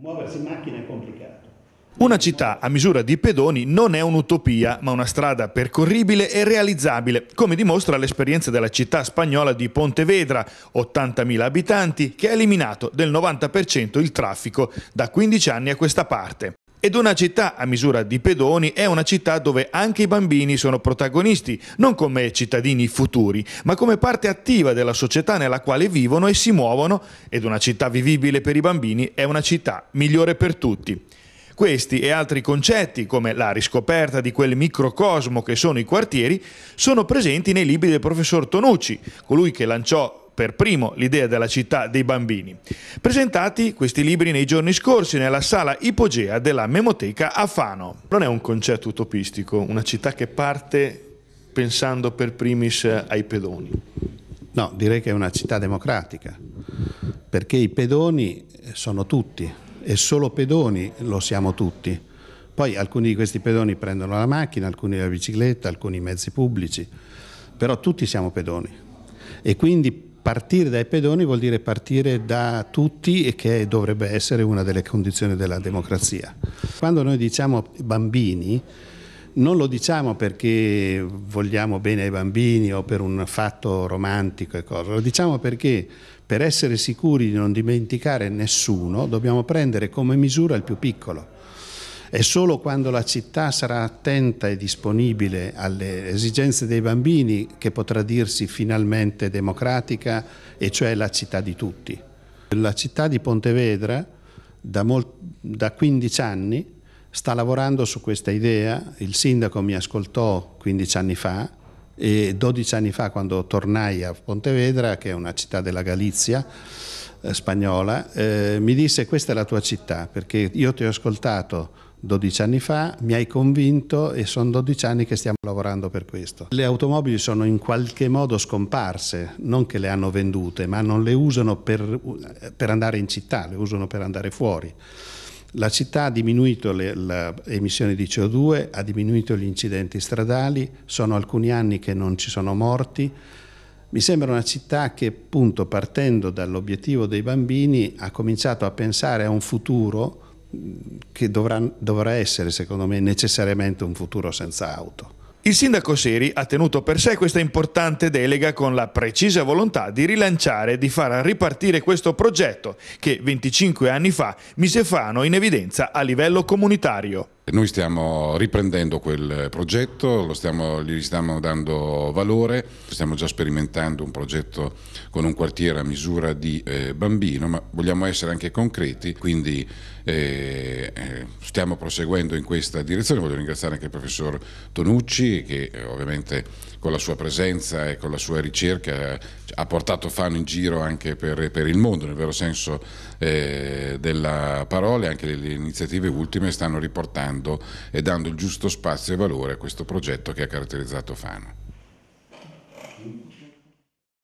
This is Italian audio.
Muoversi in macchina è complicato. Una città a misura di pedoni non è un'utopia, ma una strada percorribile e realizzabile, come dimostra l'esperienza della città spagnola di Pontevedra, 80.000 abitanti, che ha eliminato del 90% il traffico da 15 anni a questa parte. Ed una città a misura di pedoni è una città dove anche i bambini sono protagonisti, non come cittadini futuri, ma come parte attiva della società nella quale vivono e si muovono, ed una città vivibile per i bambini è una città migliore per tutti. Questi e altri concetti, come la riscoperta di quel microcosmo che sono i quartieri, sono presenti nei libri del professor Tonucci, colui che lanciò per primo l'idea della città dei bambini. Presentati questi libri nei giorni scorsi nella sala ipogea della Memoteca a Fano. Non è un concetto utopistico, una città che parte pensando per primis ai pedoni. No, direi che è una città democratica, perché i pedoni sono tutti e solo pedoni lo siamo tutti. Poi alcuni di questi pedoni prendono la macchina, alcuni la bicicletta, alcuni i mezzi pubblici, però tutti siamo pedoni e quindi partire dai pedoni vuol dire partire da tutti e che dovrebbe essere una delle condizioni della democrazia. Quando noi diciamo bambini, non lo diciamo perché vogliamo bene ai bambini o per un fatto romantico e cose, lo diciamo perché per essere sicuri di non dimenticare nessuno dobbiamo prendere come misura il più piccolo è solo quando la città sarà attenta e disponibile alle esigenze dei bambini che potrà dirsi finalmente democratica e cioè la città di tutti. La città di Pontevedra da, da 15 anni sta lavorando su questa idea, il sindaco mi ascoltò 15 anni fa e 12 anni fa quando tornai a Pontevedra, che è una città della Galizia eh, spagnola, eh, mi disse questa è la tua città perché io ti ho ascoltato 12 anni fa, mi hai convinto e sono 12 anni che stiamo lavorando per questo. Le automobili sono in qualche modo scomparse, non che le hanno vendute, ma non le usano per, per andare in città, le usano per andare fuori. La città ha diminuito le, le, emissioni di CO2, ha diminuito gli incidenti stradali, sono alcuni anni che non ci sono morti. Mi sembra una città che, appunto, partendo dall'obiettivo dei bambini, ha cominciato a pensare a un futuro che dovrà, dovrà essere, secondo me, necessariamente un futuro senza auto. Il sindaco Seri ha tenuto per sé questa importante delega con la precisa volontà di rilanciare e di far ripartire questo progetto che 25 anni fa mise Fano in evidenza a livello comunitario. Noi stiamo riprendendo quel progetto, stiamo, gli stiamo dando valore, stiamo già sperimentando un progetto con un quartiere a misura di eh, bambino, ma vogliamo essere anche concreti, quindi eh, eh, stiamo proseguendo in questa direzione. Voglio ringraziare anche il professor Tonucci che eh, ovviamente con la sua presenza e con la sua ricerca ha portato Fano in giro anche per, per il mondo, nel vero senso eh, della parola, anche le, le iniziative ultime stanno riportando valorizzando e dando il giusto spazio e valore a questo progetto che ha caratterizzato Fano.